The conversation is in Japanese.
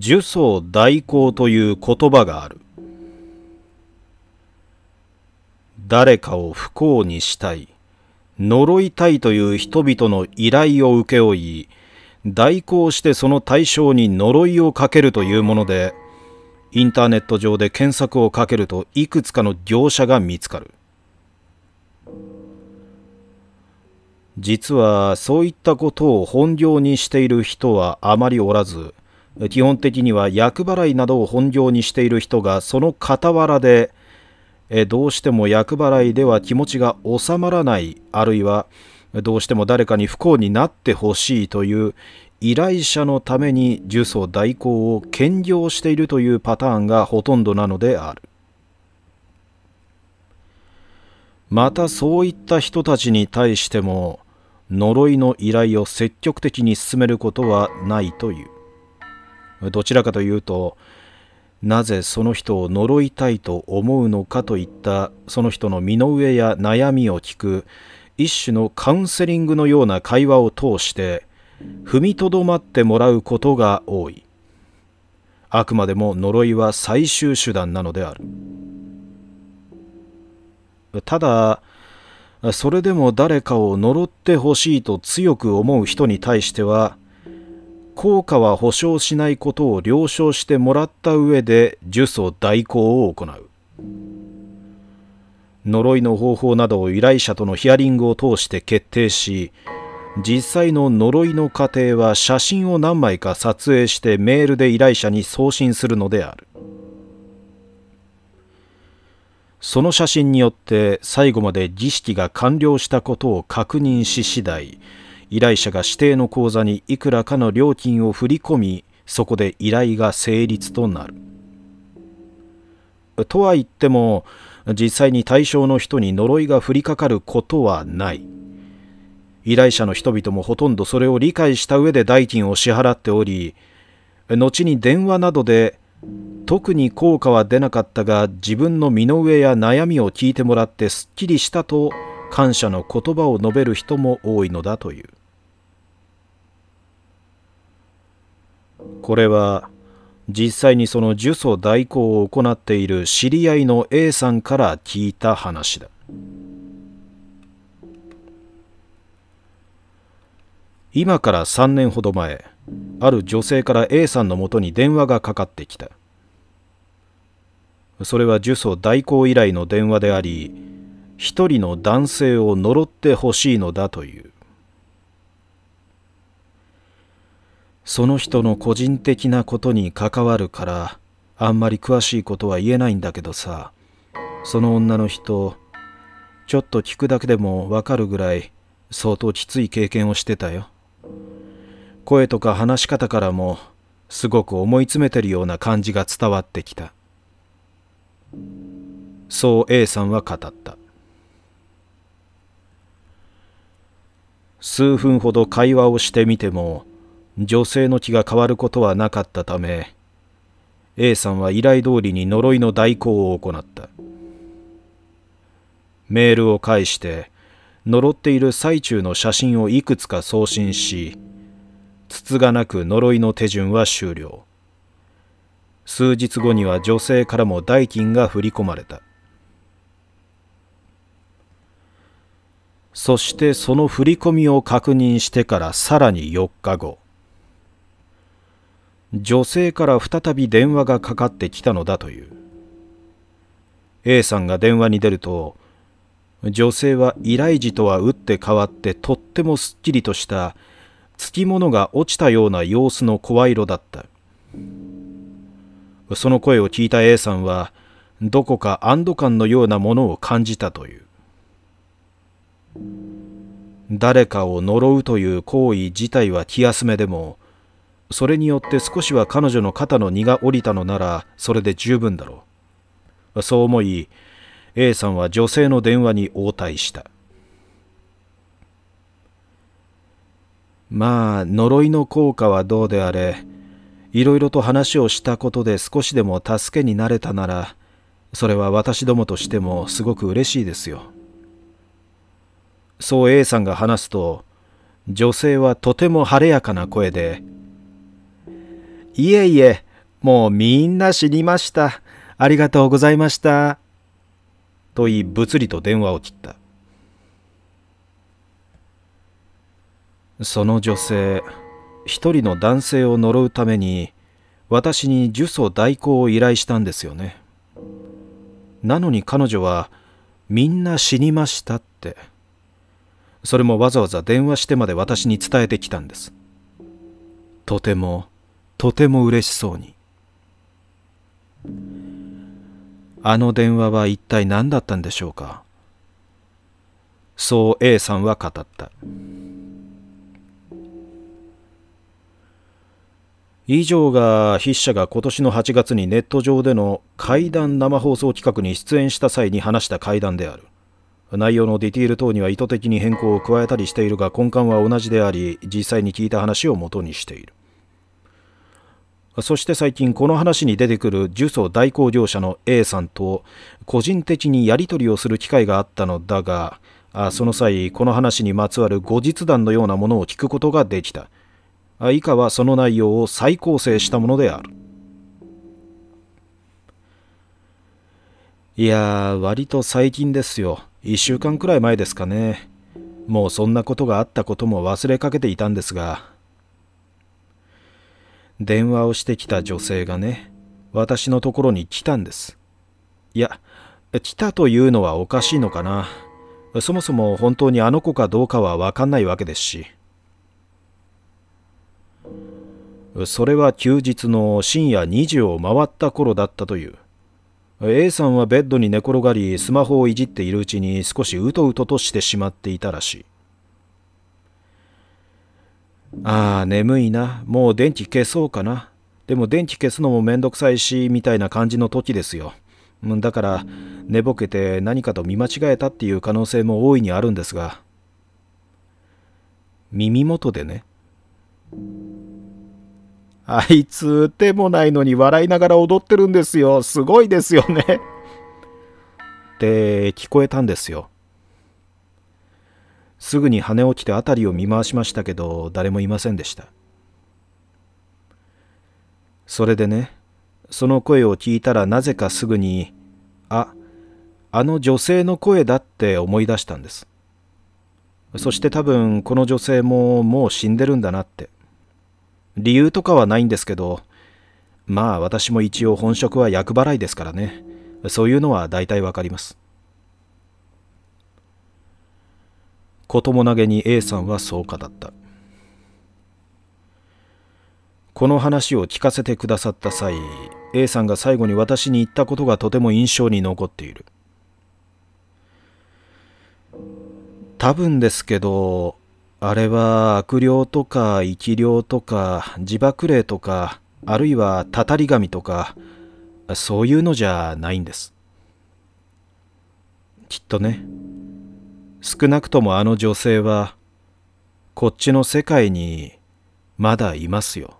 呪詛代行という言葉がある。誰かを不幸にしたい、呪いたいという人々の依頼を請け負い、代行してその対象に呪いをかけるというもので、インターネット上で検索をかけるといくつかの業者が見つかる。実はそういったことを本業にしている人はあまりおらず、基本的には厄払いなどを本業にしている人がその傍らでどうしても厄払いでは気持ちが収まらないあるいはどうしても誰かに不幸になってほしいという依頼者のために呪詛代行を兼業しているというパターンがほとんどなのであるまたそういった人たちに対しても呪いの依頼を積極的に進めることはないというどちらかというとなぜその人を呪いたいと思うのかといったその人の身の上や悩みを聞く一種のカウンセリングのような会話を通して踏みとどまってもらうことが多いあくまでも呪いは最終手段なのであるただそれでも誰かを呪ってほしいと強く思う人に対しては効果は保証しないことを了承してもらった上で呪詛代行を行う呪いの方法などを依頼者とのヒアリングを通して決定し実際の呪いの過程は写真を何枚か撮影してメールで依頼者に送信するのであるその写真によって最後まで儀式が完了したことを確認し次第依頼者が指定の口座にいくらかの料金を振り込みそこで依頼が成立となる。とは言っても実際に対象の人に呪いが降りかかることはない。依頼者の人々もほとんどそれを理解した上で代金を支払っており後に電話などで特に効果は出なかったが自分の身の上や悩みを聞いてもらってすっきりしたと感謝の言葉を述べる人も多いのだという。これは実際にその呪詛代行を行っている知り合いの A さんから聞いた話だ今から3年ほど前ある女性から A さんのもとに電話がかかってきたそれは呪詛代行以来の電話であり一人の男性を呪ってほしいのだというその人の個人的なことに関わるからあんまり詳しいことは言えないんだけどさその女の人ちょっと聞くだけでもわかるぐらい相当きつい経験をしてたよ声とか話し方からもすごく思い詰めてるような感じが伝わってきたそう A さんは語った数分ほど会話をしてみても女性の気が変わることはなかったため A さんは依頼通りに呪いの代行を行ったメールを介して呪っている最中の写真をいくつか送信しつつがなく呪いの手順は終了数日後には女性からも代金が振り込まれたそしてその振り込みを確認してからさらに4日後女性から再び電話がかかってきたのだという A さんが電話に出ると女性は依頼時とは打って変わってとってもすっきりとしたつきものが落ちたような様子の声色だったその声を聞いた A さんはどこか安堵感のようなものを感じたという誰かを呪うという行為自体は気休めでもそれによって少しは彼女の肩の荷が下りたのならそれで十分だろうそう思い A さんは女性の電話に応対したまあ呪いの効果はどうであれいろいろと話をしたことで少しでも助けになれたならそれは私どもとしてもすごく嬉しいですよそう A さんが話すと女性はとても晴れやかな声でいえいえ、もうみんな死にました。ありがとうございました。と言い、物理と電話を切った。その女性、一人の男性を呪うために、私に呪詛代行を依頼したんですよね。なのに彼女は、みんな死にましたって。それもわざわざ電話してまで私に伝えてきたんです。とてもとても嬉しそうにあの電話は一体何だったんでしょうかそう A さんは語った以上が筆者が今年の8月にネット上での怪談生放送企画に出演した際に話した怪談である内容のディティール等には意図的に変更を加えたりしているが根幹は同じであり実際に聞いた話を元にしているそして最近この話に出てくる呪詛代行業者の A さんと個人的にやり取りをする機会があったのだが、あその際、この話にまつわる後日談のようなものを聞くことができた。あ以下はその内容を再構成したものである。いや割と最近ですよ。1週間くらい前ですかね。もうそんなことがあったことも忘れかけていたんですが、電話をしてきた女性がね、私のところに来たんです。いや、来たというのはおかしいのかな。そもそも本当にあの子かどうかはわかんないわけですし。それは休日の深夜2時を回った頃だったという。A さんはベッドに寝転がり、スマホをいじっているうちに少しうとうととしてしまっていたらしい。ああ、眠いな。もう電気消そうかな。でも電気消すのもめんどくさいし、みたいな感じの時ですよ。だから、寝ぼけて何かと見間違えたっていう可能性も大いにあるんですが。耳元でね。あいつ、手もないのに笑いながら踊ってるんですよ。すごいですよねって聞こえたんですよ。すぐに跳ね起きて辺りを見回しましたけど誰もいませんでしたそれでねその声を聞いたらなぜかすぐにああの女性の声だって思い出したんですそして多分この女性ももう死んでるんだなって理由とかはないんですけどまあ私も一応本職は厄払いですからねそういうのは大体わかりますこともなげに A さんはそう語ったこの話を聞かせてくださった際 A さんが最後に私に言ったことがとても印象に残っている多分ですけどあれは悪霊とか生き霊とか自爆霊とかあるいはたたり神とかそういうのじゃないんですきっとね少なくともあの女性はこっちの世界にまだいますよ。